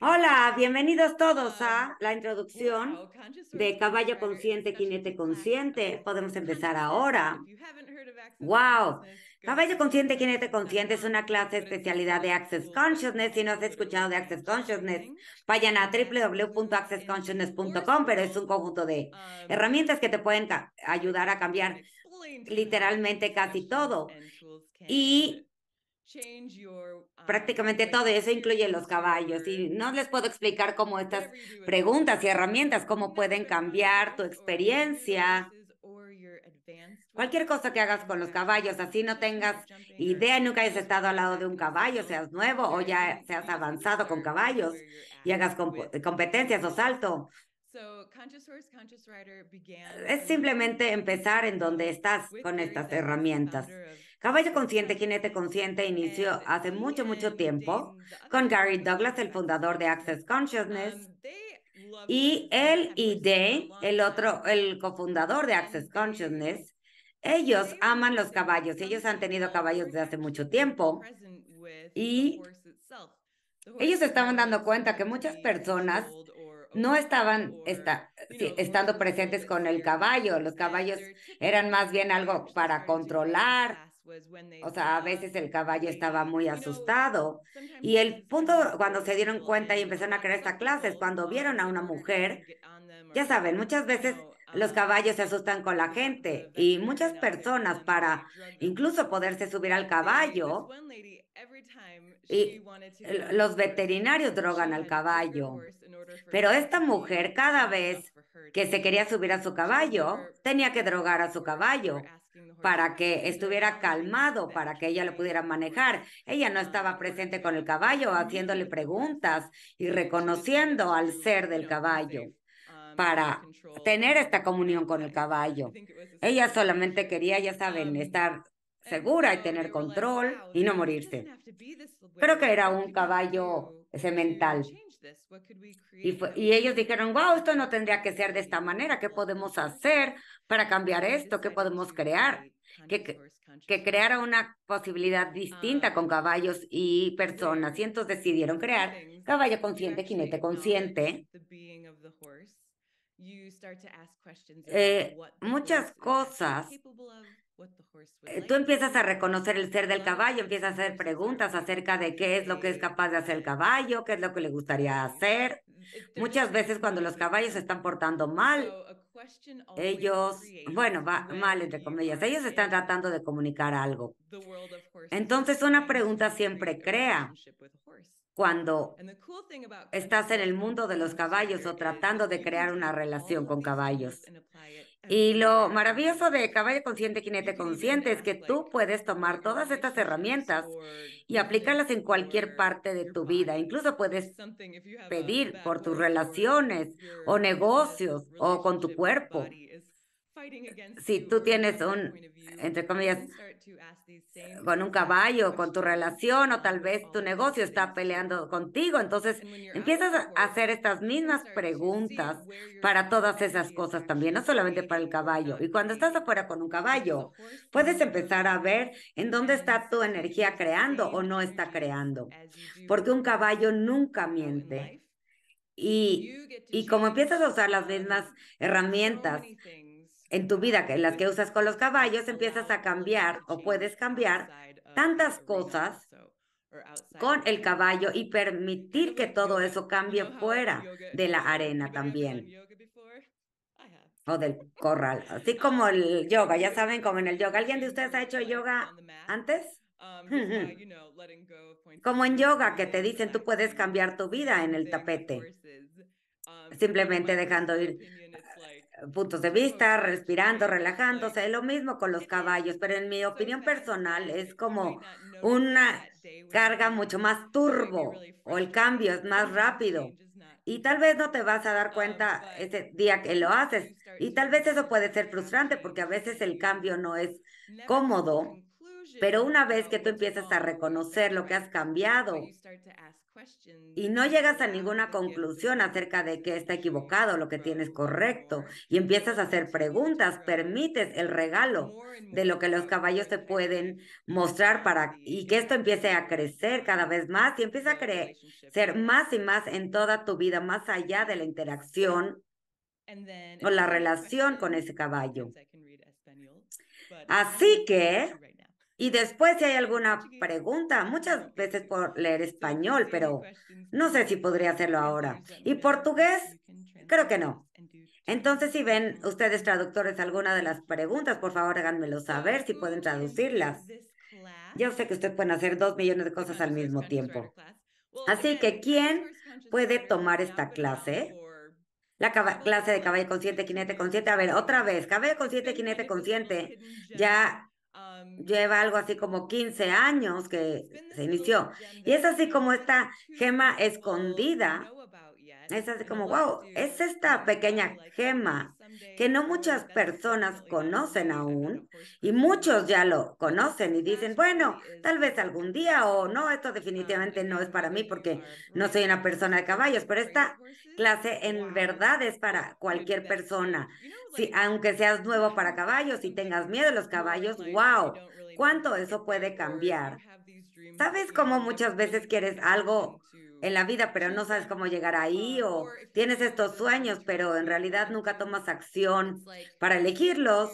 Hola, bienvenidos todos a um, la introducción de Caballo Consciente, Quinete Consciente. Podemos empezar ahora. ¡Wow! Caballo Consciente, Quinete Consciente es una clase especialidad de Access Consciousness. Si no has escuchado de Access Consciousness, vayan a www.accessconsciousness.com, pero es un conjunto de um, herramientas que te pueden ayudar a cambiar literalmente casi todo. Y um, prácticamente todo, y eso incluye los caballos. Y no les puedo explicar cómo estas preguntas y herramientas, cómo pueden cambiar tu experiencia. Cualquier cosa que hagas con los caballos, así no tengas idea, nunca hayas estado al lado de un caballo, seas nuevo o ya seas avanzado con caballos y hagas competencias o salto es simplemente empezar en donde estás con estas herramientas. Caballo Consciente, Jinete Consciente inició hace mucho, mucho tiempo con Gary Douglas, el fundador de Access Consciousness. Um, y él y d. el otro, el cofundador de Access Consciousness, ellos aman los caballos. Ellos han tenido caballos desde hace mucho tiempo. Y ellos estaban dando cuenta que muchas personas no estaban esta, estando presentes con el caballo, los caballos eran más bien algo para controlar. O sea, a veces el caballo estaba muy asustado. Y el punto cuando se dieron cuenta y empezaron a crear estas clases, cuando vieron a una mujer, ya saben, muchas veces los caballos se asustan con la gente y muchas personas para incluso poderse subir al caballo y los veterinarios drogan al caballo. Pero esta mujer cada vez que se quería subir a su caballo, tenía que drogar a su caballo para que estuviera calmado, para que ella lo pudiera manejar. Ella no estaba presente con el caballo, haciéndole preguntas y reconociendo al ser del caballo um, para tener esta comunión con el caballo. Ella solamente quería, ya saben, um, estar segura y tener control y no morirse. Pero que era un caballo cemental. Y, y ellos dijeron, wow, esto no tendría que ser de esta manera. ¿Qué podemos hacer para cambiar esto? ¿Qué podemos crear? Que, que creara una posibilidad distinta con um, caballos y personas. Y entonces decidieron crear caballo consciente, jinete consciente. Eh, muchas cosas eh, tú empiezas a reconocer el ser del caballo, empiezas a hacer preguntas acerca de qué es lo que es eh, capaz de hacer el caballo, qué es lo que le gustaría hacer. Mm, Muchas veces cuando los caballos se están portando mal, ellos, bueno, va, mal entre comillas, ellos están tratando de comunicar algo. Entonces una pregunta siempre crea cuando estás en el mundo de los caballos o tratando de crear una relación con caballos. Y lo maravilloso de Caballo Consciente, Quinete Consciente, es que tú puedes tomar todas estas herramientas y aplicarlas en cualquier parte de tu vida. Incluso puedes pedir por tus relaciones o negocios o con tu cuerpo si tú tienes un, entre comillas, con un caballo, con tu relación o tal vez tu negocio está peleando contigo, entonces empiezas a hacer estas mismas preguntas para todas esas cosas también, no solamente para el caballo. Y cuando estás afuera con un caballo, puedes empezar a ver en dónde está tu energía creando o no está creando, porque un caballo nunca miente. Y, y, como empiezas a usar las mismas herramientas en tu vida, en las que usas con los caballos, empiezas a cambiar o puedes cambiar tantas cosas con el caballo y permitir que todo eso cambie fuera de la arena también o del corral, así como el yoga, ya saben, como en el yoga. ¿Alguien de ustedes ha hecho yoga antes? Como en yoga, que te dicen tú puedes cambiar tu vida en el tapete, simplemente dejando ir puntos de vista, respirando, relajándose, lo mismo con los caballos, pero en mi opinión personal es como una carga mucho más turbo o el cambio es más rápido. Y tal vez no te vas a dar cuenta ese día que lo haces. Y tal vez eso puede ser frustrante porque a veces el cambio no es cómodo, pero una vez que tú empiezas a reconocer lo que has cambiado y no llegas a ninguna conclusión acerca de que está equivocado, lo que tienes correcto, y empiezas a hacer preguntas, permites el regalo de lo que los caballos te pueden mostrar para y que esto empiece a crecer cada vez más y empieza a crecer más y más en toda tu vida, más allá de la interacción o la relación con ese caballo. Así que y después, si hay alguna pregunta, muchas veces por leer español, pero no sé si podría hacerlo ahora. ¿Y portugués? Creo que no. Entonces, si ven ustedes traductores alguna de las preguntas, por favor háganmelo saber si pueden traducirlas. Yo sé que ustedes pueden hacer dos millones de cosas al mismo tiempo. Así que, ¿quién puede tomar esta clase? La clase de caballo consciente, jinete consciente. A ver, otra vez, caballo consciente, jinete consciente. Ya lleva algo así como 15 años que se inició. Y es así como esta gema escondida. Es así como, wow, es esta pequeña gema que no muchas personas conocen aún y muchos ya lo conocen y dicen, bueno, tal vez algún día o no, esto definitivamente no es para mí porque no soy una persona de caballos, pero esta clase en verdad es para cualquier persona. Si, aunque seas nuevo para caballos y tengas miedo a los caballos, wow, ¿cuánto eso puede cambiar? ¿Sabes cómo muchas veces quieres algo en la vida, pero no sabes cómo llegar ahí? O tienes estos sueños, pero en realidad nunca tomas acción para elegirlos.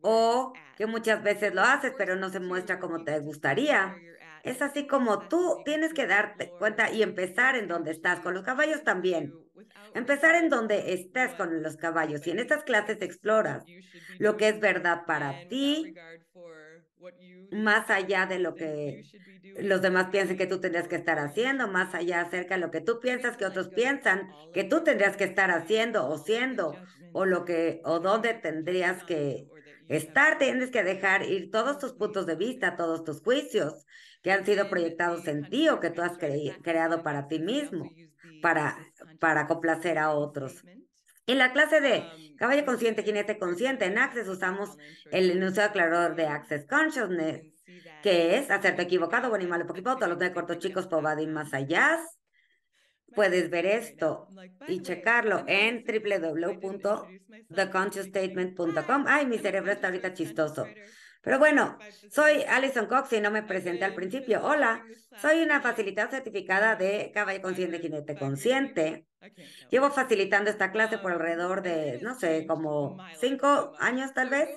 O que muchas veces lo haces, pero no se muestra como te gustaría. Es así como tú tienes que darte cuenta y empezar en donde estás, con los caballos también. Empezar en donde estás con los caballos y en estas clases exploras lo que es verdad para ti, más allá de lo que los demás piensan que tú tendrías que estar haciendo, más allá acerca de lo que tú piensas que otros piensan que tú tendrías que estar haciendo o siendo o lo que o dónde tendrías que estar, tienes que dejar ir todos tus puntos de vista, todos tus juicios que han sido proyectados en ti o que tú has creado para ti mismo, para, para complacer a otros. En la clase de caballo consciente, jinete consciente, en Access usamos el enunciado aclarador de Access Consciousness, que es hacerte equivocado, bueno y malo, poquito, todos los de cortos chicos, pobado y más allá. Puedes ver esto y checarlo en www.theconsciousstatement.com. Ay, mi cerebro está ahorita chistoso. Pero bueno, soy Alison Cox y no me presenté al principio. Hola, soy una facilitadora certificada de caballo consciente, jinete consciente. Llevo facilitando esta clase por alrededor de, no sé, como cinco oh, años tal vez.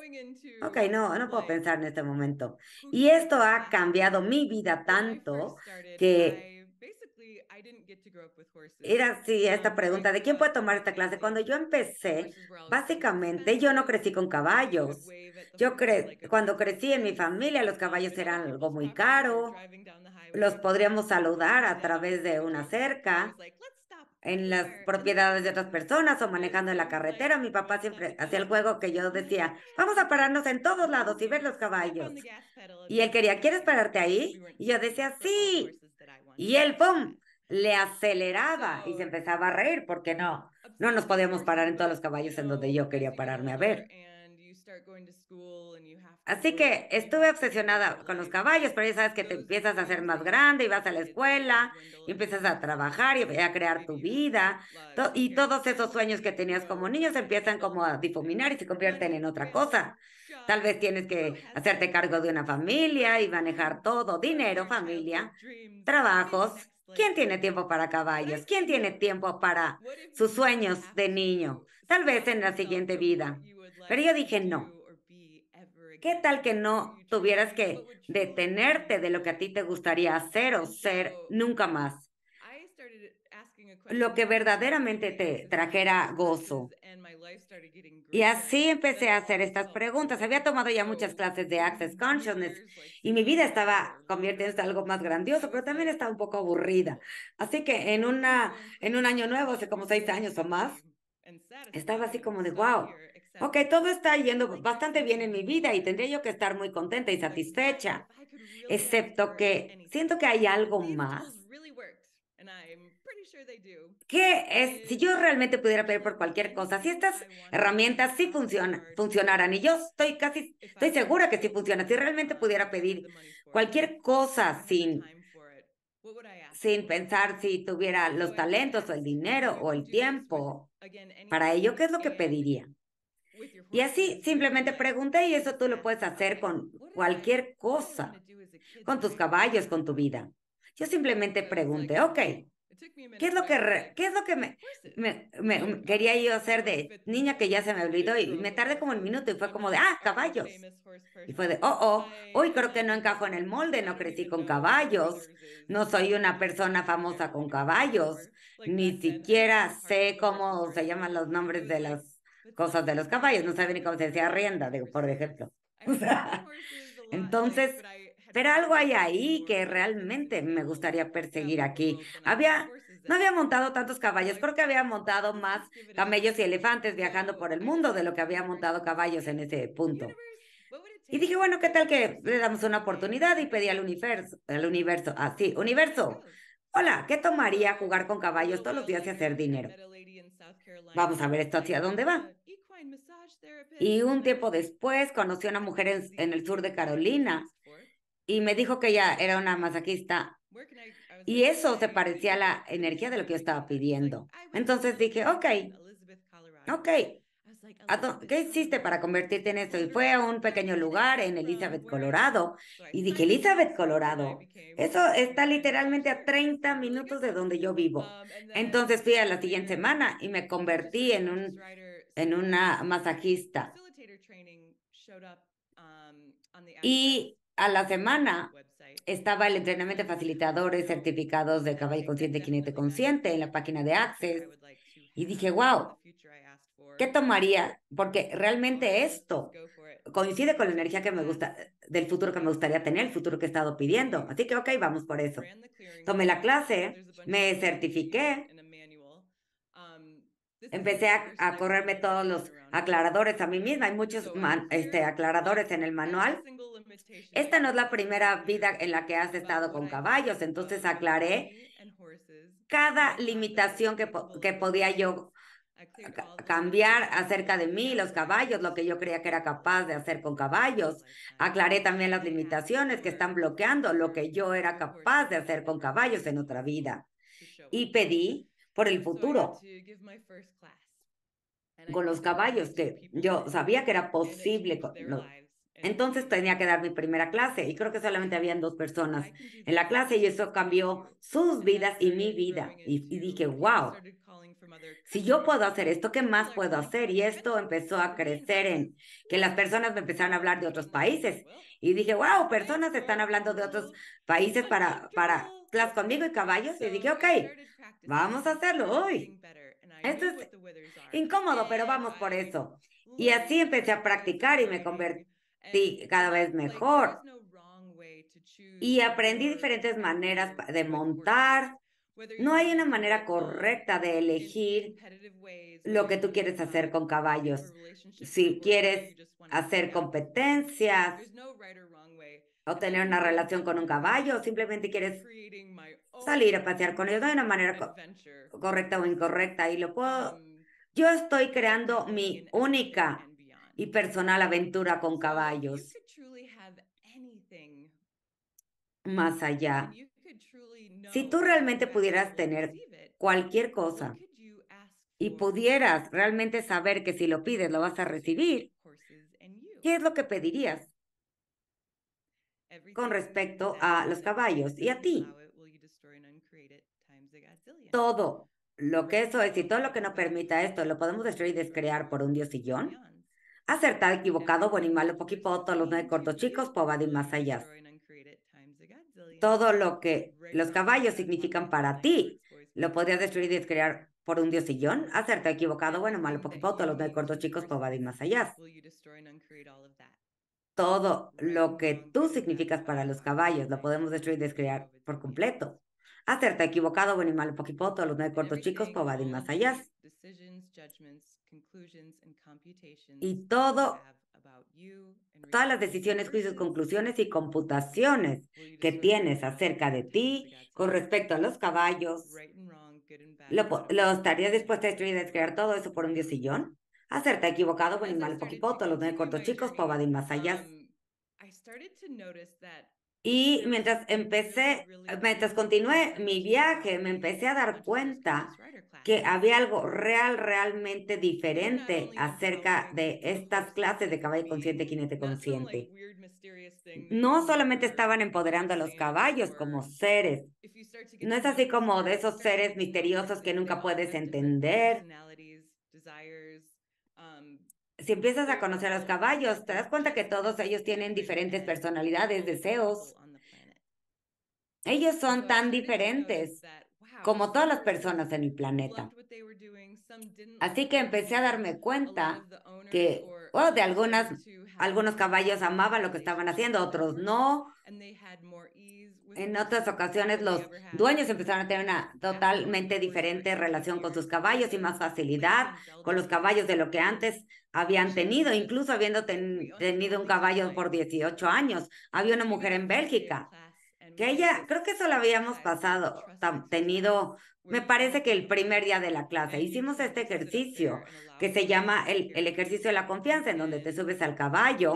Ok, no, no puedo pensar en este momento. Y esto ha cambiado mi vida tanto que era así esta um, pregunta de quién puede tomar esta clase. Cuando yo empecé, básicamente yo no crecí con caballos. Yo cre cuando crecí en mi familia, los caballos eran algo muy caro. Los podríamos saludar a través de una cerca en las propiedades de otras personas o manejando en la carretera. Mi papá siempre hacía el juego que yo decía, vamos a pararnos en todos lados y ver los caballos. Y él quería, ¿quieres pararte ahí? Y yo decía, sí. Y él, ¡pum!, le aceleraba y se empezaba a reír, porque no, no nos podíamos parar en todos los caballos en donde yo quería pararme a ver. Así que estuve obsesionada con los caballos, pero ya sabes que te empiezas a hacer más grande y vas a la escuela, y empiezas a trabajar y a crear tu vida, y todos esos sueños que tenías como niños empiezan como a difuminar y se convierten en otra cosa. Tal vez tienes que hacerte cargo de una familia y manejar todo, dinero, familia, trabajos, ¿Quién tiene tiempo para caballos? ¿Quién tiene tiempo para sus sueños de niño? Tal vez en la siguiente vida. Pero yo dije, no. ¿Qué tal que no tuvieras que detenerte de lo que a ti te gustaría hacer o ser nunca más? lo que verdaderamente te trajera gozo. Y así empecé a hacer estas preguntas. Había tomado ya muchas clases de Access Consciousness y mi vida estaba convirtiéndose en algo más grandioso, pero también estaba un poco aburrida. Así que en, una, en un año nuevo, hace como seis años o más, estaba así como de, wow, ok, todo está yendo bastante bien en mi vida y tendría yo que estar muy contenta y satisfecha, excepto que siento que hay algo más ¿Qué es? Si yo eh, realmente pudiera pedir por cualquier cosa, si estas herramientas sí funcionan, funcionaran, y yo estoy casi, estoy segura que sí funciona. si realmente pudiera pedir cualquier cosa sin, sin pensar si tuviera los talentos o el dinero o el tiempo, para ello, ¿qué es lo que pediría? Y así simplemente pregunté y eso tú lo puedes hacer con cualquier cosa, con tus caballos, con tu vida. Yo simplemente pregunté, ok, ¿Qué es lo que, qué es lo que me, me, um, quería yo hacer de niña que ya se me olvidó y me tardé como un minuto y fue como de, ah, caballos? Y fue de, oh, oh, hoy creo que no encajo en el molde, no crecí con caballos, no soy una persona famosa con caballos, ni siquiera sé cómo se llaman los nombres de las cosas de los caballos, no saben ni cómo se decía rienda, por ejemplo. entonces, pero algo hay ahí que realmente me gustaría perseguir aquí. Había, no había montado tantos caballos, creo que había montado más camellos y elefantes viajando por el mundo de lo que había montado caballos en ese punto. Y dije, bueno, ¿qué tal que le damos una oportunidad? Y pedí al universo, al universo, así, universo, hola, ¿qué tomaría jugar con caballos todos los días y hacer dinero? Vamos a ver esto hacia dónde va. Y un tiempo después conoció a una mujer en el sur de Carolina y me dijo que ella era una masajista y eso se parecía a la energía de lo que yo estaba pidiendo. Entonces dije, ok, ok, ¿qué hiciste para convertirte en eso? Y fue a un pequeño lugar en Elizabeth, Colorado. Y dije, Elizabeth, Colorado, eso está literalmente a 30 minutos de donde yo vivo. Um, Entonces fui a la siguiente semana y me convertí en, un, en una masajista. Um, y a la semana estaba el entrenamiento de facilitadores certificados de caballo consciente, quiniente consciente en la página de Access. Y dije, wow, ¿qué tomaría? Porque realmente esto coincide con la energía que me gusta, del futuro que me gustaría tener, el futuro que he estado pidiendo. Así que, ok, vamos por eso. Tomé la clase, me certifiqué, empecé a, correrme todos los aclaradores a mí misma. Hay muchos este, aclaradores en el manual esta no es la primera vida en la que has estado con caballos, entonces aclaré cada limitación que, podía yo cambiar acerca de mí, los caballos, lo que yo creía que era capaz de hacer con caballos. Aclaré también las limitaciones que están bloqueando lo que yo era capaz de hacer con caballos en otra vida. Y pedí por el futuro con los caballos que yo sabía que era posible entonces tenía que dar mi primera clase y creo que solamente habían dos personas en la clase y eso cambió sus vidas y mi vida. Y, dije, wow, si yo puedo hacer esto, ¿qué más puedo hacer? Y esto empezó a crecer en que las personas me empezaron a hablar de otros países. Y dije, wow, personas están hablando de otros países para, para conmigo y caballos. Y dije, ok, vamos a hacerlo. hoy. esto es incómodo, pero vamos por eso. Y así empecé a practicar y me convertí sí, cada vez mejor. Y aprendí diferentes maneras de montar. No hay una manera correcta de elegir lo que tú quieres um, hacer con caballos. Si quieres hacer competencias o tener una relación con un caballo, o simplemente quieres salir a pasear con ellos, no hay una manera correcta o incorrecta. Y lo puedo. Um, yo estoy creando mi única y personal aventura con caballos más allá. Si tú realmente pudieras tener cualquier cosa y pudieras realmente saber que si lo pides lo vas a recibir, ¿qué es lo que pedirías con respecto a los caballos y a ti? Todo lo que eso es y todo lo que no permita esto, ¿lo podemos destruir y descrear por un dios sillón? acertado, equivocado, bueno y malo, poquito, todos los nueve cortos chicos, pobado más allá. Todo lo que los caballos significan para ti, lo podrías destruir y descrear por un diosillón, acertado, equivocado, bueno, malo, poquito, todos los nueve cortos chicos, pobado más allá. Todo lo que tú significas para los caballos, lo podemos destruir y descrear por completo. Hacerte equivocado, bueno y malo, poquito, todos los nueve cortos chicos, pobado más allá y todo, todas las decisiones, juicios, conclusiones y computaciones que tienes acerca de ti con respecto a los caballos, lo, lo estarías dispuesto a escribir todo eso por un diosillón? Hacerte equivocado, bueno y mal, poquipoto, los nueve cortos chicos, pobadín más allá. Um, y mientras empecé, mientras continué mi viaje, me empecé a dar cuenta que había algo real, realmente diferente acerca de estas clases de caballo consciente, quinete consciente. No solamente estaban empoderando a los caballos como seres, no es así como de esos seres misteriosos que nunca puedes entender. Um, si empiezas a conocer a los caballos, te das cuenta que todos ellos tienen diferentes personalidades, deseos. Ellos son tan diferentes como todas las personas en el planeta. Así que empecé a darme cuenta que de algunas, algunos caballos amaban lo que estaban haciendo, otros no. En otras ocasiones los dueños empezaron a tener una totalmente diferente relación con sus caballos y más facilidad con los caballos de lo que antes habían tenido, incluso habiendo tenido un caballo por 18 años. Había una mujer en Bélgica que ella, creo que eso lo habíamos pasado, tenido, me parece que el primer día de la clase, hicimos este ejercicio que se llama el, el ejercicio de la confianza, en donde te subes al caballo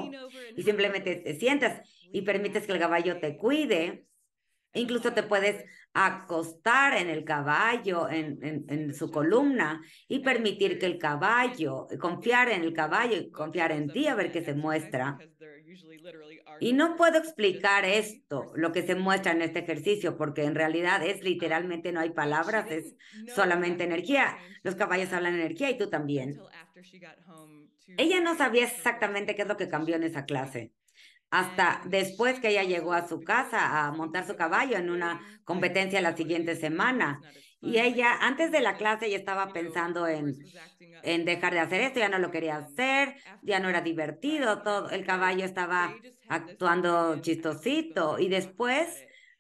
y simplemente te sientas y permites que el caballo te cuide. Incluso te puedes acostar en el caballo, en, en, en, su columna, y permitir que el caballo, confiar en el caballo y confiar en ti a ver qué se muestra. Y no puedo explicar esto, lo que se muestra en este ejercicio, porque en realidad es literalmente no hay palabras, es solamente energía. Los caballos hablan energía y tú también. Ella no sabía exactamente qué es lo que cambió en esa clase. Hasta después que ella llegó a su casa a montar su caballo en una competencia la siguiente semana. Y ella, antes de la clase, ya estaba pensando en, dejar de hacer esto, ya no lo quería hacer, ya no era divertido, todo el caballo estaba actuando chistosito. Y después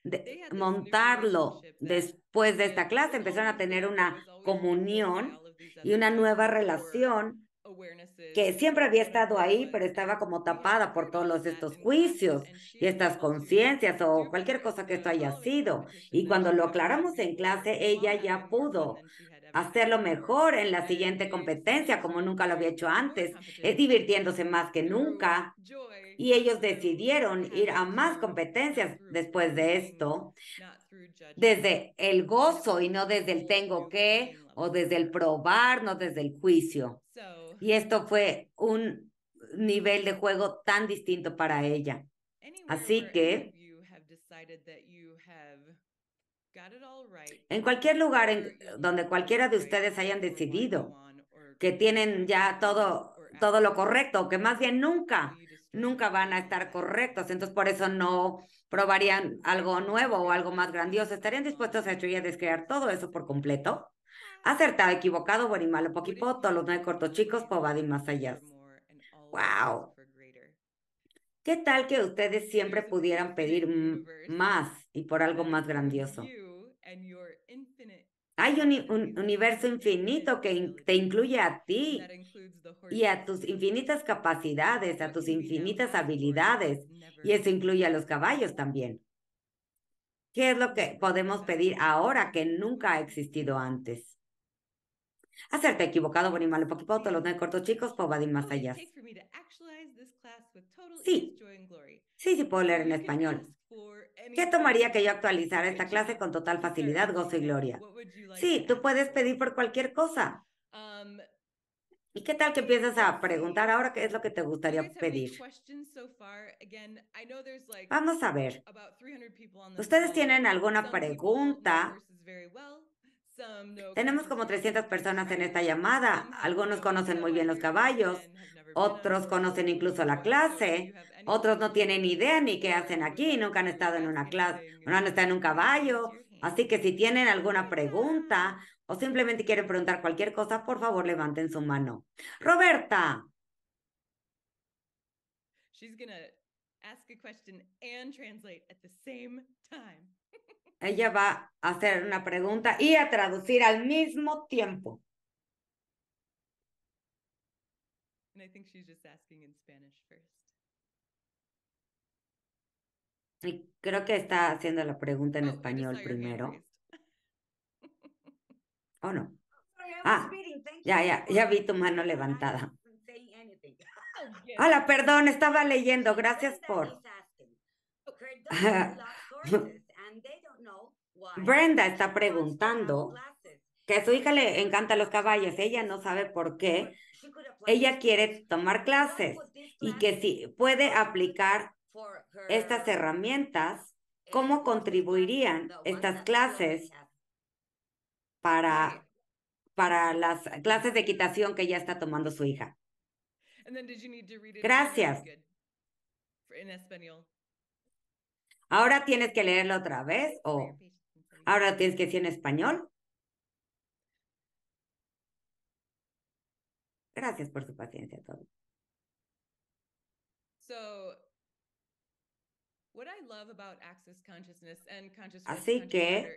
de montarlo, después de esta clase, empezaron a tener una comunión y una nueva relación que siempre había estado ahí, pero estaba como tapada por todos estos juicios y estas conciencias o cualquier cosa que esto haya sido. Y cuando lo aclaramos en clase, ella ya pudo hacerlo mejor en la siguiente competencia, como nunca lo había hecho antes. Es divirtiéndose más que nunca. Y ellos decidieron ir a más competencias después de esto, desde el gozo y no desde el tengo que o desde el probar, no desde el juicio. Y esto fue un nivel de juego tan distinto para ella. Así que en cualquier lugar en, donde cualquiera de ustedes hayan decidido que tienen ya todo, todo lo correcto, que más bien nunca, nunca van a estar correctos, entonces por eso no probarían algo nuevo o algo más grandioso. ¿Estarían dispuestos a destruir todo eso por completo? Acertado, equivocado, bueno y malo, poquito, todos los nueve cortos chicos, pobado y más allá. ¡Wow! ¿Qué tal que ustedes siempre pudieran pedir más y por algo más grandioso? Hay un, universo infinito que te incluye a ti y a tus infinitas capacidades, a tus infinitas habilidades, y eso incluye a los caballos también. ¿Qué es lo que podemos pedir ahora que nunca ha existido antes? Hacerte equivocado, bueno y malo, poco poco, los cortos chicos, puedo ir más allá. Sí, sí, sí puedo leer en español. ¿Qué tomaría que yo actualizara esta clase con total facilidad, gozo y gloria? Sí, tú puedes pedir por cualquier cosa. Um, ¿Y qué tal que empiezas a preguntar ahora qué es lo que te gustaría pedir? Vamos a ver. ¿Ustedes tienen alguna pregunta? Tenemos como 300 personas en esta llamada. Algunos conocen muy bien los caballos, otros conocen incluso la clase, otros no tienen ni idea ni qué hacen aquí, nunca han estado en una clase, no han estado en un caballo. Así que si tienen alguna pregunta o simplemente quieren preguntar cualquier cosa, por favor levanten su mano. Roberta. She's gonna ask a question and translate at the same time ella va a hacer una pregunta y a traducir al mismo tiempo. creo que está haciendo la pregunta en oh, español primero. ¿O no? Ah, ya, ya, ya vi tu mano levantada. Oh, Hola, perdón, estaba leyendo. Gracias por. Brenda está preguntando que a su hija le encantan los caballos, ella no sabe por qué. Ella quiere tomar clases y que si puede aplicar estas herramientas, ¿cómo contribuirían estas clases para, para las clases de equitación que ya está tomando su hija? Gracias. Ahora tienes que leerlo otra vez o... Ahora tienes que decir en español. Gracias por su paciencia todos. Así que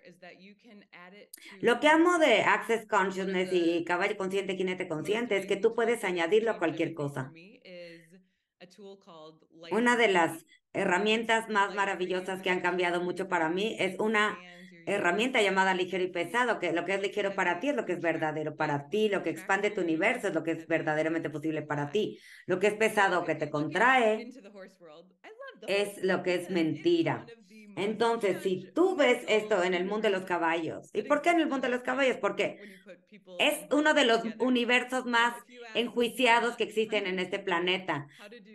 lo que amo de Access Consciousness y Caballo Consciente, Quinete Consciente es que tú puedes añadirlo a cualquier cosa. Una de las herramientas más maravillosas que han cambiado mucho para mí es una herramienta llamada ligero y pesado, que lo que es ligero para ti es lo que es verdadero para ti, lo que expande tu universo es lo que es verdaderamente posible para ti, lo que es pesado que te contrae es lo que es mentira. Entonces, si tú ves esto en el mundo de los caballos, ¿y por qué en el mundo de los caballos? Porque es uno de los universos más enjuiciados que existen en este planeta,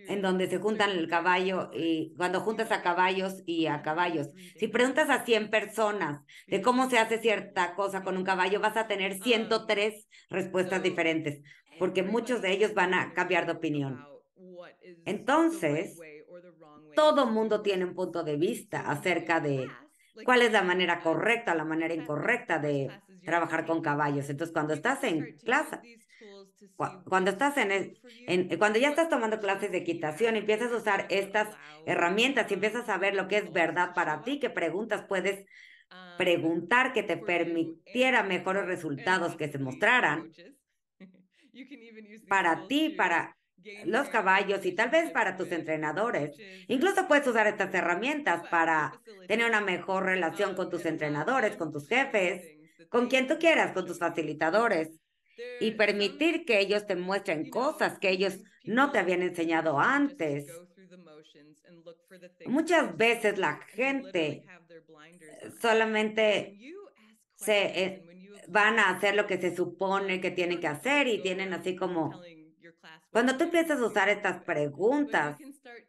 en donde se juntan el caballo y cuando juntas a caballos y a caballos. Si preguntas a 100 personas de cómo se hace cierta cosa con un caballo, vas a tener 103 respuestas diferentes, porque muchos de ellos van a cambiar de opinión. Entonces, todo mundo tiene un punto de vista acerca de cuál es la manera correcta, la manera incorrecta de trabajar con caballos. Entonces, cuando estás en clase, cuando estás en, cuando ya estás tomando clases de equitación, empiezas a usar estas herramientas y empiezas a ver lo que es verdad para ti, qué preguntas puedes um, preguntar que te permitiera mejores resultados que se mostraran para ti, para los caballos y tal vez para tus este, entrenadores. Incluso puedes usar estas herramientas para tener una mejor relación con tus entrenadores, con tus jefes, con quien tú quieras, con tus facilitadores. Y permitir que ellos te muestren cosas que ellos no te habían enseñado antes. Muchas veces la gente solamente se eh, van a hacer lo que se supone que tienen que hacer y tienen así como cuando tú empiezas a usar estas preguntas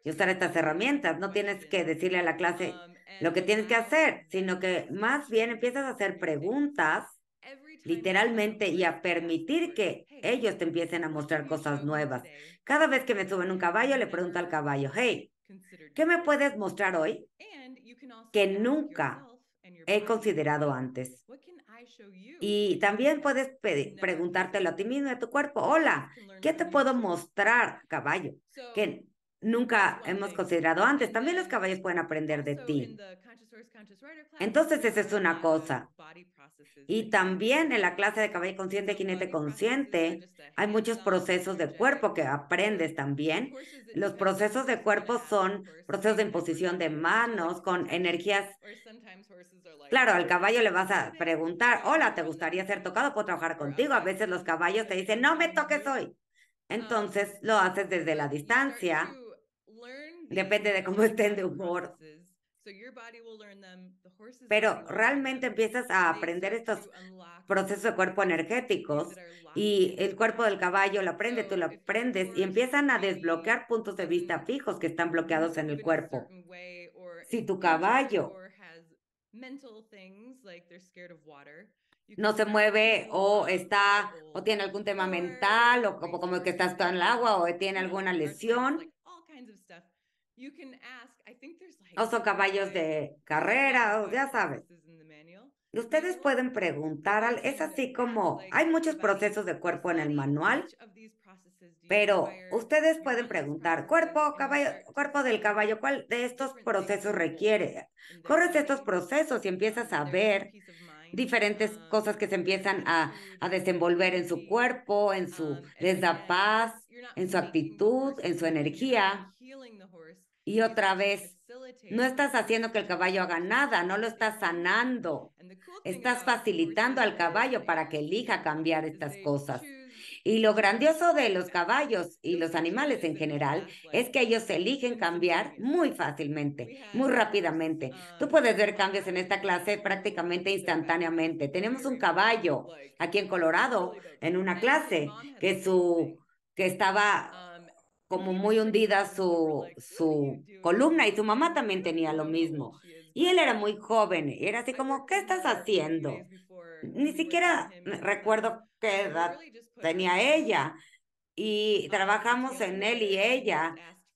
y usar estas herramientas, no tienes que decirle a la clase um, lo que tienes que hacer, sino que más bien empiezas a hacer preguntas literalmente y a permitir que ellos te empiecen a mostrar cosas nuevas. Cada vez que me suben un caballo, le pregunto al um, caballo, hey, ¿qué me puedes mostrar hoy que nunca he considerado antes? Y también puedes pedir, preguntártelo a ti mismo, a tu cuerpo, hola, ¿qué te puedo mostrar, caballo? Que nunca hemos considerado antes. También los caballos pueden aprender de ti. Entonces, esa es una cosa. Y también en la clase de caballo consciente, jinete consciente, hay muchos procesos de cuerpo que aprendes también. Los procesos de cuerpo son procesos de imposición de manos con energías. Claro, al caballo le vas a preguntar, hola, ¿te gustaría ser tocado? ¿Puedo trabajar contigo? A veces los caballos te dicen, no me toques hoy. Um, Entonces lo haces desde la distancia Depende de cómo estén de humor. Pero realmente empiezas a aprender estos procesos de cuerpo energéticos y el cuerpo del caballo lo aprende, tú lo aprendes y empiezan a desbloquear puntos de vista fijos que están bloqueados en el cuerpo. Si tu caballo no se mueve o está o tiene algún tema mental o como, como que está en el agua o tiene alguna lesión, o son caballos de carrera, ya sabes. ustedes pueden preguntar, al, es así como hay muchos procesos de cuerpo en el manual, pero ustedes pueden preguntar, cuerpo, caballo, cuerpo del caballo, ¿cuál de estos procesos requiere? Corres estos procesos y empiezas a ver diferentes um, cosas que se empiezan a, a desenvolver en su cuerpo, en su, les da paz, en su actitud, en su energía y otra vez, no estás haciendo que el caballo haga nada, no lo estás sanando. Estás facilitando al caballo para que elija cambiar estas cosas. Y lo grandioso de los caballos y los animales en general es que ellos eligen cambiar muy fácilmente, muy rápidamente. Tú puedes ver cambios en esta clase prácticamente instantáneamente. Tenemos un caballo aquí en Colorado en una clase que su que estaba como muy hundida su, su columna y su mamá también tenía lo mismo. Y él era muy joven era así como, ¿qué estás haciendo? Ni siquiera recuerdo qué edad tenía ella. Y trabajamos en él y ella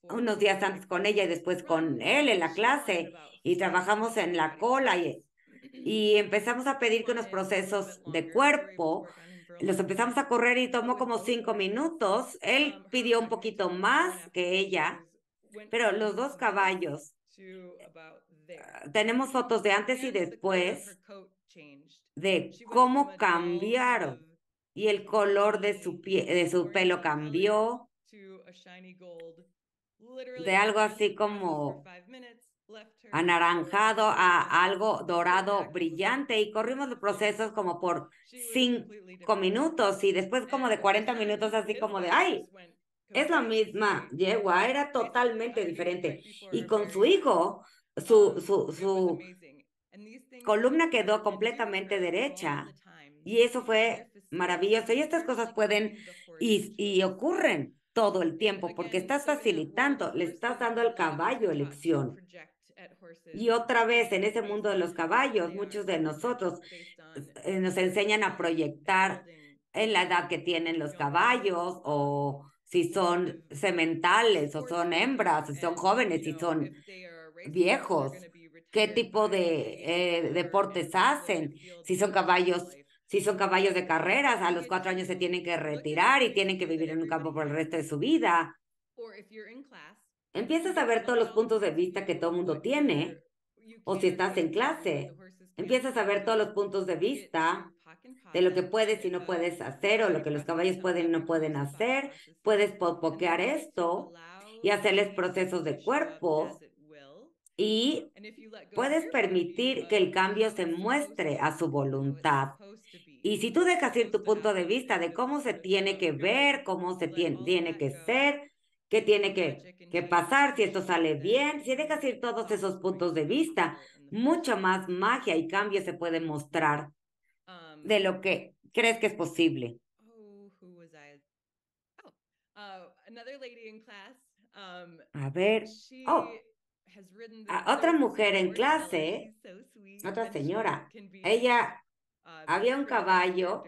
unos días antes con ella y después con él en la clase y trabajamos en la cola y, y empezamos a pedir que unos procesos de cuerpo los empezamos a correr y tomó como cinco minutos. Él um, pidió un poquito más que ella, pero los dos caballos. Uh, tenemos fotos de antes y después de cómo cambiaron y el color de su, pie, de su pelo cambió de algo así como anaranjado a algo dorado brillante y corrimos los procesos como por cinco minutos y después como de 40 minutos así como de, ay, es la misma yegua, era totalmente diferente. Y con su hijo, su, um, su, su columna quedó completamente derecha y eso fue maravilloso. Y estas cosas pueden y, y ocurren todo el tiempo porque estás facilitando, le estás dando al caballo elección y otra vez, en ese mundo de los caballos, muchos de nosotros eh, eh, nos enseñan a proyectar en la edad que tienen los caballos o si son sementales o son hembras, si son jóvenes, si son viejos, qué tipo de eh, deportes hacen, si son caballos si son caballos de carreras, a los cuatro años se tienen que retirar y tienen que vivir en un campo por el resto de su vida. Empiezas a ver todos los puntos de vista que todo el mundo tiene, o si estás en clase, empiezas a ver todos los puntos de vista de lo que puedes y no puedes hacer, o lo que los caballos pueden y no pueden hacer. Puedes popoquear esto y hacerles procesos de cuerpo y puedes permitir que el cambio se muestre a su voluntad. Y si tú dejas ir tu punto de vista de cómo se tiene que ver, cómo se tiene que ser, qué tiene que, pasar, si esto sale bien, si dejas ir todos esos puntos de vista, mucha más magia y cambio se puede mostrar um, de lo que crees que es posible. Oh, uh, um, a ver, oh. otra mujer en clase, otra señora, ella había un caballo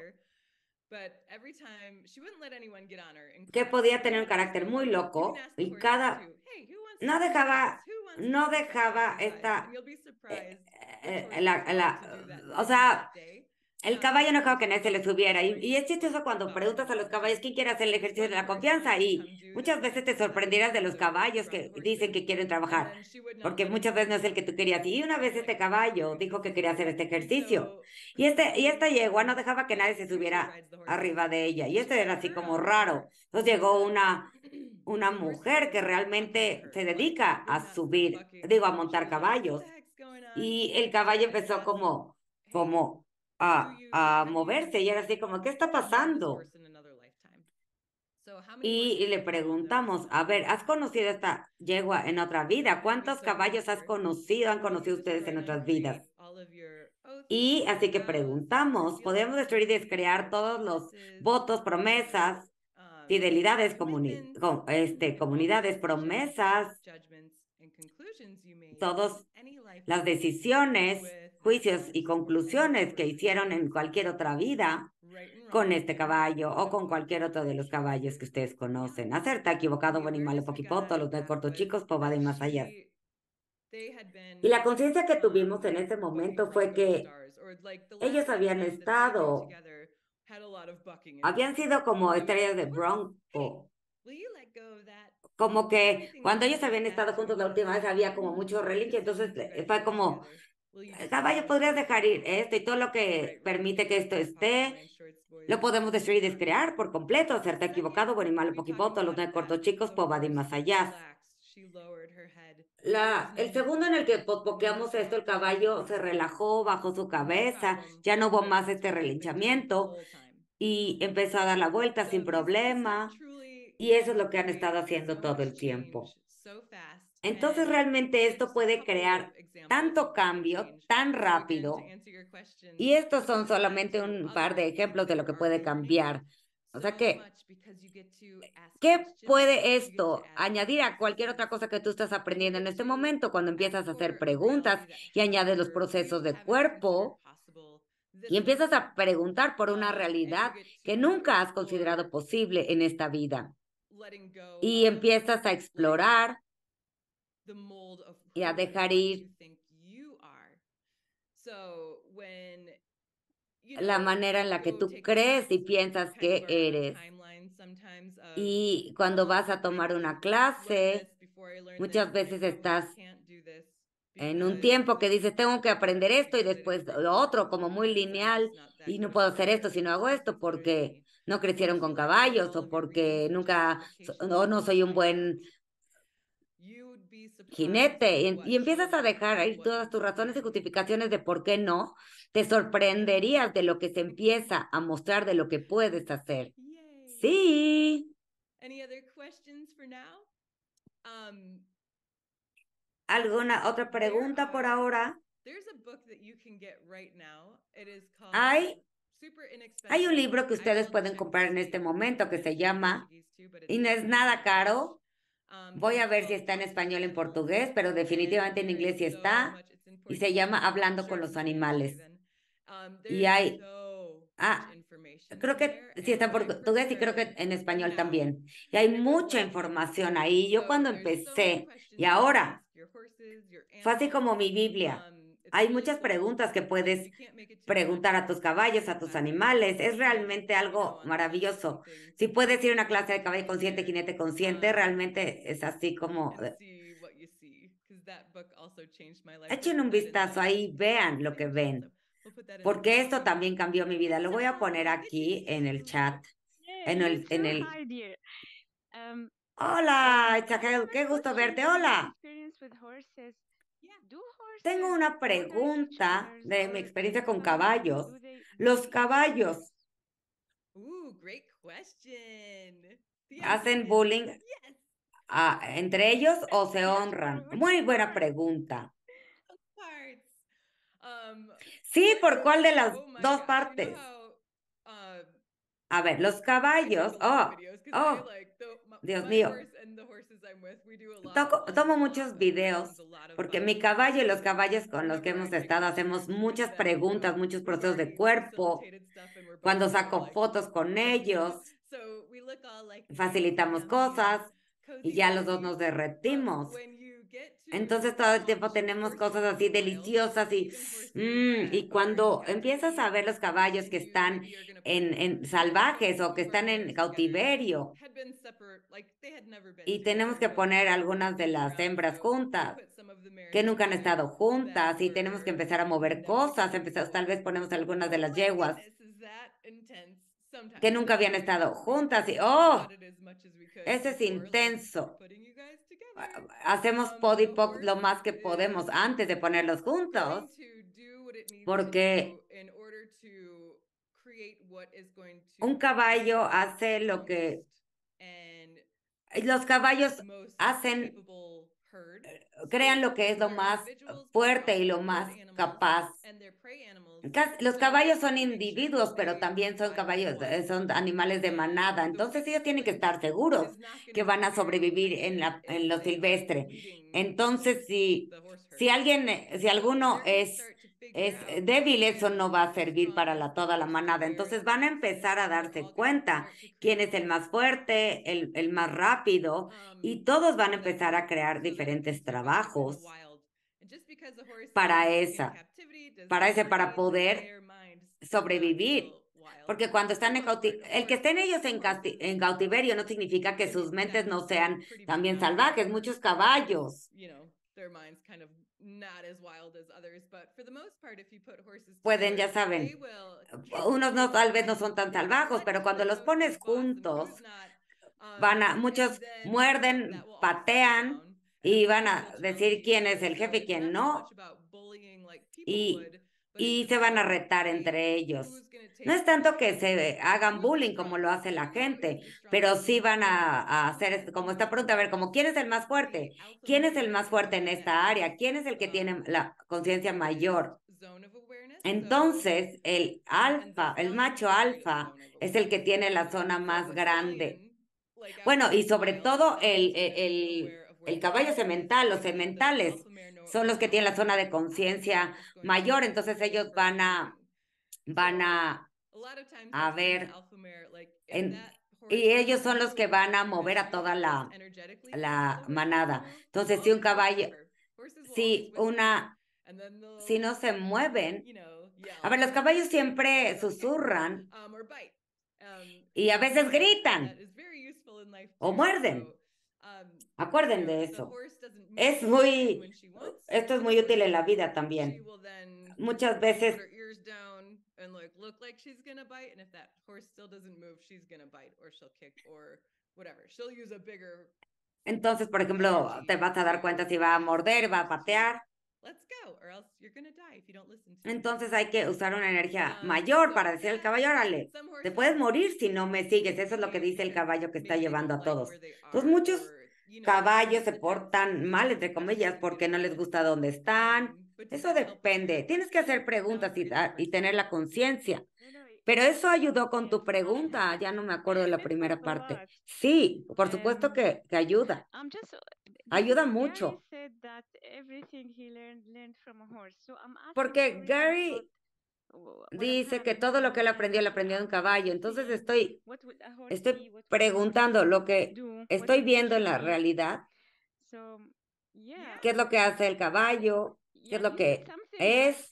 que podía tener un carácter muy loco y cada no dejaba no dejaba esta eh, eh, eh, la, la, o sea el caballo no dejaba que nadie se le subiera. Y, es chistoso cuando preguntas a los caballos quién quiere hacer el ejercicio de la confianza. Y muchas veces te sorprenderás de los caballos que dicen que quieren trabajar, porque muchas veces no es el que tú querías. Y una vez este caballo dijo que quería hacer este ejercicio. Y, este, y esta yegua no dejaba que nadie se subiera arriba de ella. Y este era así como raro. Entonces llegó una, una mujer que realmente se dedica a subir, digo, a montar caballos. Y el caballo empezó como, como a, moverse y era así como, ¿qué está pasando? Y, le preguntamos, a ver, ¿has conocido esta yegua en otra vida? ¿Cuántos caballos has conocido, han conocido ustedes en otras vidas? Y así que preguntamos, ¿podemos destruir y descrear todos los votos, promesas, um, fidelidades, este, comunidades, promesas, todas las decisiones, juicios y conclusiones que hicieron en cualquier otra vida con este caballo o con cualquier otro de los caballos que ustedes conocen. Acerta, equivocado, bueno y malo, poquipoto, los de cortos chicos, pobada y más allá. Y la conciencia que tuvimos en ese momento fue que ellos habían estado, habían sido como estrellas de bronco como que cuando ellos habían estado juntos la última vez había como mucho relinche. entonces eh, fue como, ah, caballo, podrías dejar ir esto y todo lo que permite que esto esté, lo podemos destruir y descrear por completo, hacerte equivocado, bueno y malo, poquipoto, los nueve cortos chicos, va y más allá. La, el segundo en el que poqueamos esto, el caballo se relajó, bajo su cabeza, ya no hubo más este relinchamiento y empezó a dar la vuelta sin problema. Y eso es lo que han estado haciendo todo el tiempo. Entonces realmente esto puede crear tanto cambio tan rápido. Y estos son solamente un par de ejemplos de lo que puede cambiar. O sea que, ¿qué puede esto añadir a cualquier otra cosa que tú estás aprendiendo en este momento cuando empiezas a hacer preguntas y añades los procesos de cuerpo? Y empiezas a preguntar por una realidad que nunca has considerado posible en esta vida y empiezas a explorar y a dejar ir la manera en la que tú crees y piensas que eres. Y cuando um, vas a tomar una clase, muchas veces estás en un tiempo que dices, tengo que aprender esto y después lo otro, como muy lineal, y no puedo hacer esto si no hago esto, porque no crecieron con caballos o porque nunca o no soy un buen jinete em, y, empiezas a dejar ahí todas tus razones y justificaciones de por qué no, te sorprenderías de lo que se empieza a mostrar de lo que puedes hacer. Sí. ¿Alguna otra pregunta por ahora? Hay hay un libro que ustedes pueden comprar en este momento que se llama, y no es nada caro, um, voy a ver si está en español, o en portugués, pero definitivamente en inglés sí está, y se llama Hablando con los animales. Um, y hay, ah, creo que sí está en portugués y creo que en español también. Y hay mucha información ahí. Yo cuando empecé, y ahora, fue así como mi Biblia. Um, hay muchas preguntas que puedes preguntar a tus caballos, a tus animales. Es realmente algo maravilloso. Si puedes ir a una clase de caballo consciente, jinete consciente, realmente es así como... Eh, echen un vistazo ahí, vean lo que ven, porque esto también cambió mi vida. Lo voy a poner aquí en el chat. En Hola, qué gusto verte. Hola. Tengo una pregunta de mi experiencia con caballos. Los caballos hacen bullying entre ellos o se honran. Muy buena pregunta. Um, sí, ¿por cuál de las oh dos partes? Uh, a ver, los caballos. oh, Dios mío. tomo muchos videos porque mi caballo y los caballos con los que hemos estado hacemos muchas preguntas, muchos procesos de cuerpo. Cuando saco fotos con ellos, facilitamos cosas y ya los dos nos derretimos. Entonces todo el tiempo tenemos cosas así deliciosas y, mm, y cuando empiezas a ver los caballos que están en, salvajes o que están en cautiverio y tenemos que poner algunas de las hembras juntas que nunca han estado juntas y tenemos que empezar a mover cosas, empezamos, tal vez ponemos algunas de las yeguas que nunca habían estado juntas y oh, ese es intenso hacemos pod y lo más que podemos antes de ponerlos juntos, porque un caballo hace lo que los caballos hacen, eh, crean lo que es lo más fuerte y lo más capaz los caballos son individuos, pero también son caballos, eh, son animales de manada. Entonces ellos tienen que estar seguros que van a sobrevivir en, la, en lo silvestre. Entonces, si, si alguien, eh, si alguno es, es débil, eso no va a servir para la, toda la manada. Entonces van a empezar a darse cuenta quién es el más fuerte, el, el más rápido, um, y todos van a empezar a crear diferentes trabajos para esa para, ese, para poder sobrevivir. Porque cuando están en cautiverio, el que estén ellos en, cautiverio no significa que sus mentes no sean también salvajes, muchos caballos. Pueden, ya saben, unos no, tal vez no son tan salvajos, pero cuando los pones juntos, van a, um, muchos muerden, patean y van a decir quién es el jefe y quién no. Y, se van a retar entre ellos. No es tanto que se hagan bullying como lo hace la gente, pero sí van a, hacer, este, como está pronto a ver, como, ¿quién es el más fuerte? ¿Quién es el más fuerte en esta área? ¿Quién es el que tiene um, la conciencia mayor? Entonces, el alfa, el macho alfa, es el que tiene la zona más grande. Bueno, y sobre todo el, el, caballo semental, los sementales son los que tienen la zona de conciencia mayor, entonces ellos van a, van a, a ver, y ellos son los que van a mover a toda la, la manada. Entonces, si un caballo, si una, si no se mueven, a ver, los caballos siempre susurran y a veces gritan o muerden. acuérdense de eso. Es muy, esto es muy útil en la vida también. Muchas veces entonces, por ejemplo, te vas a dar cuenta si va a morder, va a patear. Entonces hay que usar una energía um, mayor para decir al caballo, órale, te puedes morir si no me sigues. Eso es lo que dice el caballo que está llevando a todos. Entonces muchos caballos se portan mal, entre comillas, porque no les gusta dónde están. Mm, eso depende. Tienes que hacer preguntas y, y tener la conciencia. Pero eso ayudó con tu pregunta, ya no me acuerdo de la primera parte. Sí, por supuesto que, que ayuda. Uh, ayuda mucho. Porque Gary Dice que todo lo que él aprendió, lo aprendió de un caballo. Entonces estoy, estoy preguntando lo que estoy viendo en la realidad. ¿Qué es lo que hace el caballo? ¿Qué es lo que es?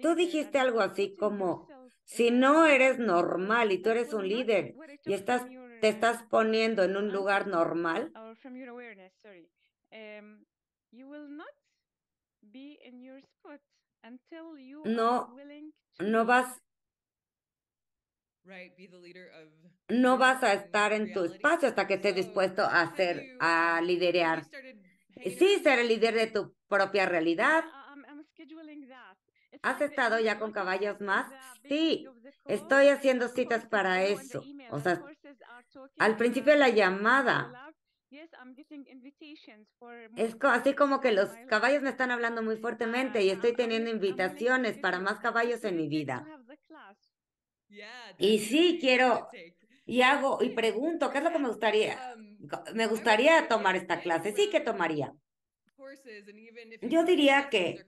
Tú dijiste algo así como, si eh, no eres normal y tú eres un líder y estás, te estás poniendo en un oh, lugar normal, oh, no, no vas no vas a estar en tu espacio hasta que estés dispuesto a ser, a um, liderear. Sí, ser el líder de tu propia realidad. ¿Has estado ya con caballos más? Sí, estoy haciendo citas para eso. O sea, al principio de la llamada es así como que los caballos me están hablando muy fuertemente y estoy ah, teniendo invitaciones para más caballos en mi vida. Y sí, quiero, y hago, y pregunto, ¿qué es lo que me gustaría? Um, me gustaría tomar esta clase, sí que tomaría. Yo diría que,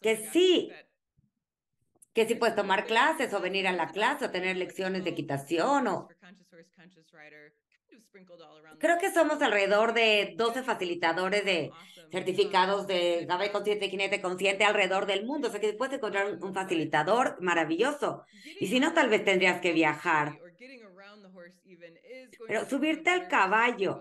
que sí, que sí puedes tomar clases o venir a la clase o tener lecciones de equitación o Creo que somos alrededor de 12 facilitadores de certificados de Gabe consciente, jinete consciente alrededor del mundo. O sea que puedes encontrar un facilitador maravilloso. Y si no, tal vez tendrías que viajar. Pero subirte al caballo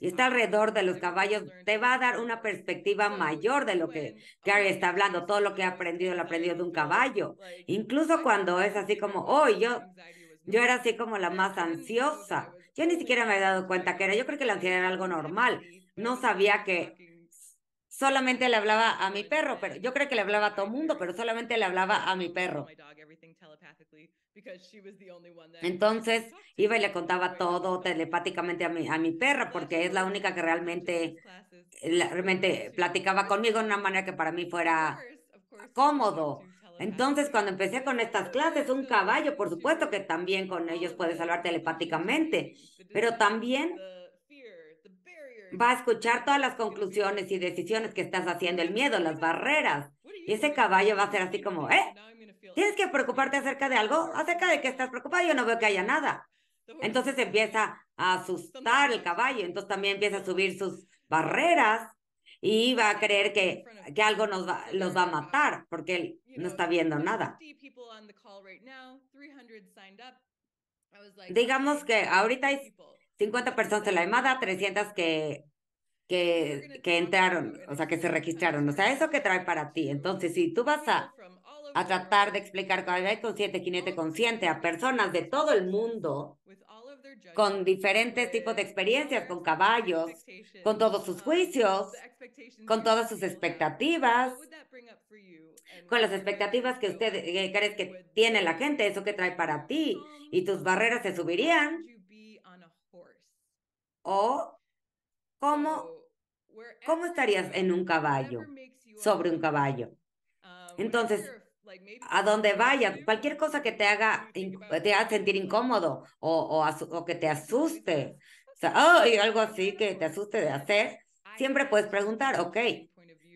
y estar alrededor de los caballos te va a dar una perspectiva mayor de lo que Gary está hablando. Todo lo que ha aprendido lo ha aprendido de un caballo. Incluso cuando es así como, hoy yo, yo era así como la más ansiosa yo ni siquiera me había dado cuenta que era, yo creo que la ansiedad era algo normal. No sabía que solamente le hablaba a mi perro, pero yo creo que le hablaba a todo mundo, pero solamente le hablaba a mi perro. Entonces iba y le contaba todo telepáticamente a mi, a mi perra, porque es la única que realmente, realmente platicaba conmigo de una manera que para mí fuera cómodo. Entonces, cuando empecé con estas clases, un caballo, por supuesto que también con ellos puedes hablar telepáticamente, pero también va a escuchar todas las conclusiones y decisiones que estás haciendo, el miedo, las barreras. Y ese caballo va a ser así como, ¿eh? ¿Tienes que preocuparte acerca de algo? ¿Acerca de que estás preocupado? Yo no veo que haya nada. Entonces empieza a asustar el caballo, entonces también empieza a subir sus barreras y va a creer que, que algo nos va, los va a matar porque él no está viendo nada. Digamos que ahorita hay 50 personas en la llamada, 300 que, que, que entraron, o sea, que se registraron. O sea, eso que trae para ti. Entonces, si tú vas a, tratar de explicar cada hay consciente, jinete consciente a personas de todo el mundo, con diferentes tipos de experiencias, con caballos, con todos sus um, juicios, con todas sus expectativas, con las expectativas que usted cree eh, crees que tiene la gente, eso que trae para ti, y tus barreras se subirían. O cómo, cómo estarías en un caballo, sobre un caballo. Uh, Entonces, a donde vaya, cualquier cosa que te haga, te haga sentir incómodo o, o, o que te asuste, o oh, algo así que te asuste de hacer, siempre puedes preguntar, ok,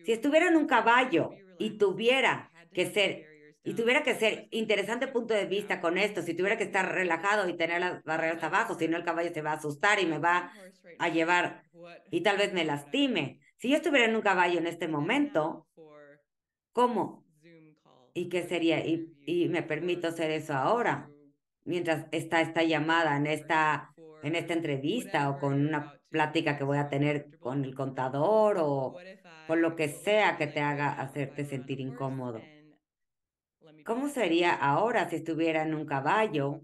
si estuviera en un caballo y tuviera que ser, y tuviera que ser interesante punto de vista con esto, si tuviera que estar relajado y tener las barreras abajo, si no el caballo se va a asustar y me va a llevar y tal vez me lastime. Si yo estuviera en un caballo en este momento, ¿cómo ¿Y qué sería? Y, y, me permito hacer eso ahora, mientras está esta llamada en esta, en esta entrevista o con una plática que voy a tener con el contador o con lo que sea que te haga hacerte sentir incómodo. ¿Cómo sería ahora si estuviera en un caballo?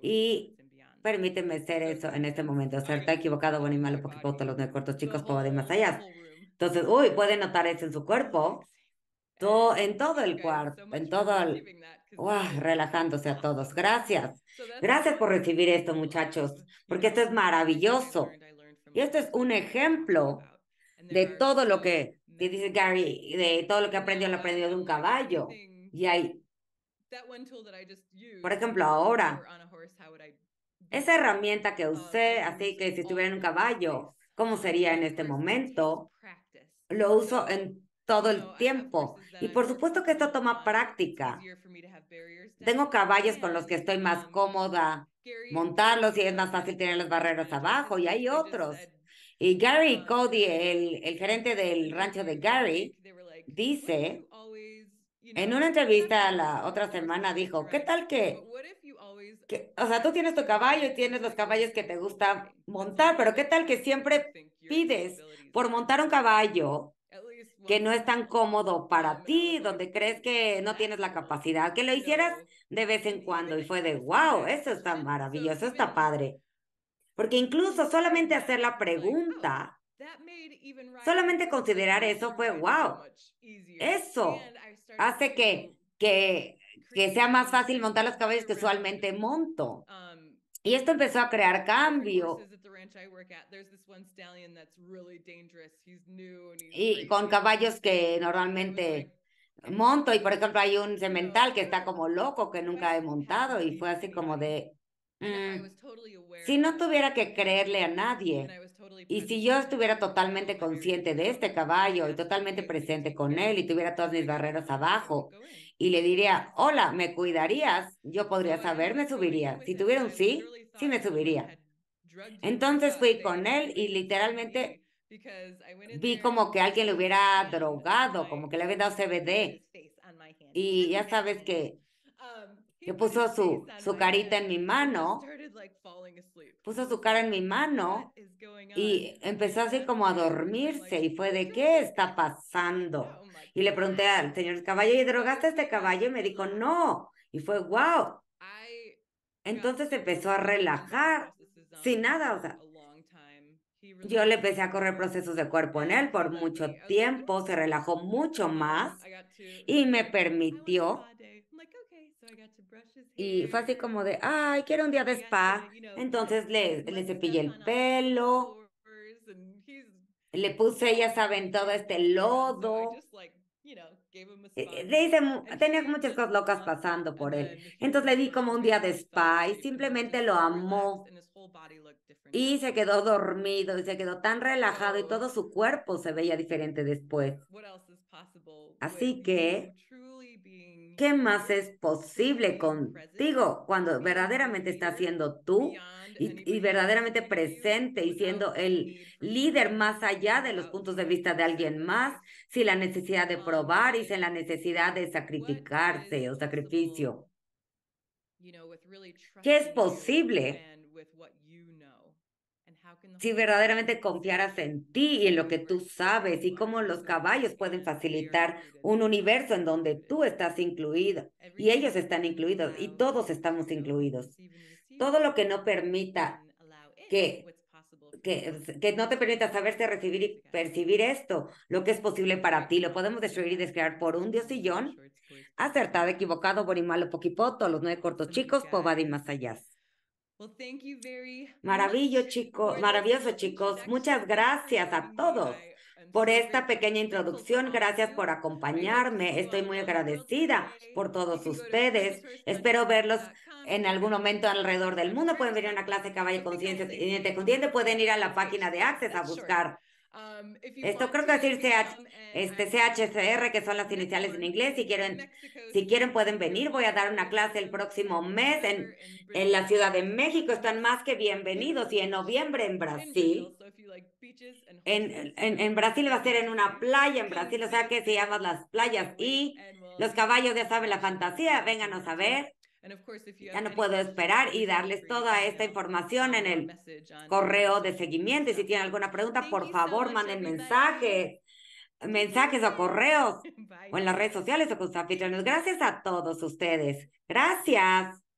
Y permíteme ser eso en este momento, ser equivocado, bueno y malo, porque todos los cortos chicos, puedo de más allá. Entonces, uy, puede notar eso en su cuerpo en todo el cuarto, en todo el... Wow, relajándose a todos. Gracias. Gracias por recibir esto, muchachos, porque esto es maravilloso. Y esto es un ejemplo de todo lo que, dice Gary, de todo lo que aprendió, lo aprendió de un caballo. Y hay, por ejemplo, ahora, esa herramienta que oh, usé, así que si estuviera en un caballo, ¿cómo sería en este momento? Lo uso en todo el tiempo. Y por supuesto que esto toma práctica. Tengo caballos con los que estoy más cómoda montarlos y es más fácil tener las barreras abajo y hay otros. Y Gary Cody, el, el gerente del rancho de Gary, dice en una entrevista la otra semana dijo, ¿qué tal que, que, o sea, tú tienes tu caballo y tienes los caballos que te gusta montar, pero qué tal que siempre pides por montar un caballo que no es tan cómodo para ti, donde crees que no tienes la capacidad, que lo hicieras de vez en cuando. Y fue de, wow, eso está maravilloso, está padre. Porque incluso solamente hacer la oh, pregunta, solamente considerar eso fue, wow, eso hace que, que, que sea más fácil montar los caballos que usualmente monto. Um, y esto empezó a crear cambio y con caballos que normalmente monto y por ejemplo hay un cemental que está como loco que nunca he montado y fue así como de mm". si no tuviera que creerle a nadie y si yo estuviera totalmente consciente de este caballo y totalmente presente con él y tuviera todas mis barreras abajo y le diría hola me cuidarías yo podría saber me subiría si tuviera un sí sí me subiría entonces fui con él y literalmente vi como que alguien le hubiera drogado, como que le había dado CBD. Y ya sabes que, yo um, puso su, su carita en mi mano, puso su cara en mi mano y empezó así como a dormirse y fue de qué está pasando. Oh y le pregunté al señor caballo, ¿y drogaste este caballo? Y me dijo, no. Y fue, wow. Entonces empezó a relajar sin um, nada, o sea. Yo le empecé a correr procesos de cuerpo en él por mucho tiempo, se relajó mucho más y me permitió. Y fue así como de, ay, quiero un día de spa. Entonces le, le cepillé el pelo, le puse, ya saben, todo este lodo. Eh, tenía muchas cosas locas pasando por él. Entonces le di como un día de spa y simplemente lo amó. Y se quedó dormido y se quedó tan relajado y todo su cuerpo se veía diferente después. Así que, ¿qué más es posible contigo cuando verdaderamente estás siendo tú y, verdaderamente presente y siendo el líder más allá de los puntos de vista de alguien más, sin la necesidad de probar y sin la necesidad de sacrificarse o sacrificio? ¿Qué es posible si verdaderamente confiaras en ti y en lo que tú sabes y cómo los caballos pueden facilitar un universo en donde tú estás incluido y ellos están incluidos y todos estamos incluidos. Todo lo que no permita que, que, no te permita saberte recibir y percibir esto, lo que es posible para ti, lo podemos destruir y descrear por un diosillón, acertado, equivocado, malo poquipoto, los nueve cortos chicos, pobada y más allá. Maravillo, chico, maravilloso, chicos. Muchas gracias a todos por esta pequeña introducción. Gracias por acompañarme. Estoy muy agradecida por todos ustedes. Espero verlos uh, en algún momento alrededor del mundo. Pueden venir a una clase de caballo consciente, consciente. Pueden ir a la página de Access a buscar Um, Esto creo que decir este, CHCR, que son las iniciales en inglés. Si quieren, si quieren, pueden venir. Voy a dar una clase el próximo mes en, en la Ciudad de México. Están más que bienvenidos. Y en noviembre en Brasil. En, en, Brasil va a ser en una playa en Brasil. O sea que se llaman las playas. Y los caballos, ya saben, la fantasía. Vénganos a ver. Ya no puedo esperar y darles toda esta información en el correo de seguimiento. Y si tienen alguna pregunta, por favor, manden mensajes, mensajes o correos o en las redes sociales o con sus anfitriones. Gracias a todos ustedes. Gracias.